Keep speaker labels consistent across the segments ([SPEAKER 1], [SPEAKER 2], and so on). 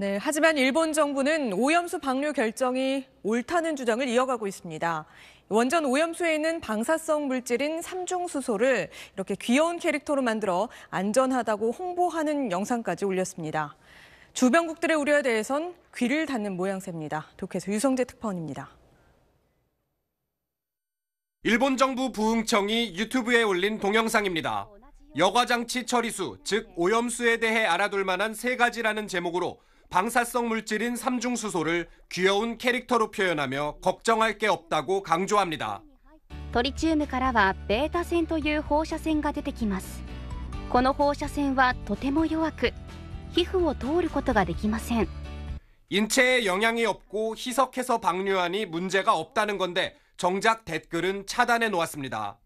[SPEAKER 1] 네, 하지만 일본 정부는 오염수 방류 결정이 옳다는 주장을 이어가고 있습니다. 원전 오염수에 있는 방사성 물질인 삼중수소를 이렇게 귀여운 캐릭터로 만들어 안전하다고 홍보하는 영상까지 올렸습니다. 주변국들의 우려에 대해선 귀를 닫는 모양새입니다. 독해서 유성재 특파원입니다.
[SPEAKER 2] 일본 정부 부흥청이 유튜브에 올린 동영상입니다. 여과장치 처리수, 즉 오염수에 대해 알아둘 만한 세 가지라는 제목으로 방사성 물질인 삼중수소를 귀여운 캐릭터로 표현하며 걱정할 게 없다고 강조합니다.
[SPEAKER 3] トリチウムからはベータ線という放射線が出てきますこの放射線はとても弱く皮膚を通ることができません
[SPEAKER 2] 인체에 영향이 없고 희석해서 방류하니 문제가 없다는 건데 정작 댓글은 차단해 놓았습니다.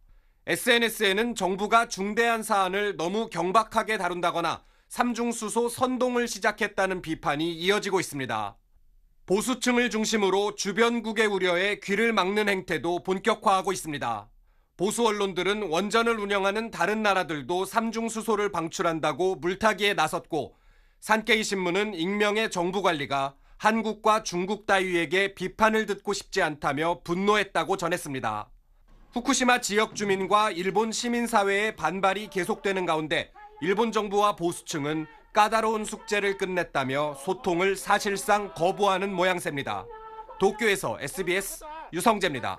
[SPEAKER 2] SNS에는 정부가 중대한 사안을 너무 경박하게 다룬다거나 삼중수소 선동을 시작했다는 비판이 이어지고 있습니다. 보수층을 중심으로 주변국의 우려에 귀를 막는 행태도 본격화하고 있습니다. 보수 언론들은 원전을 운영하는 다른 나라들도 삼중수소를 방출한다고 물타기에 나섰고 산케이 신문은 익명의 정부 관리가 한국과 중국 따위에게 비판을 듣고 싶지 않다며 분노했다고 전했습니다. 후쿠시마 지역 주민과 일본 시민사회의 반발이 계속되는 가운데 일본 정부와 보수층은 까다로운 숙제를 끝냈다며 소통을 사실상 거부하는 모양새입니다. 도쿄에서 SBS 유성재입니다.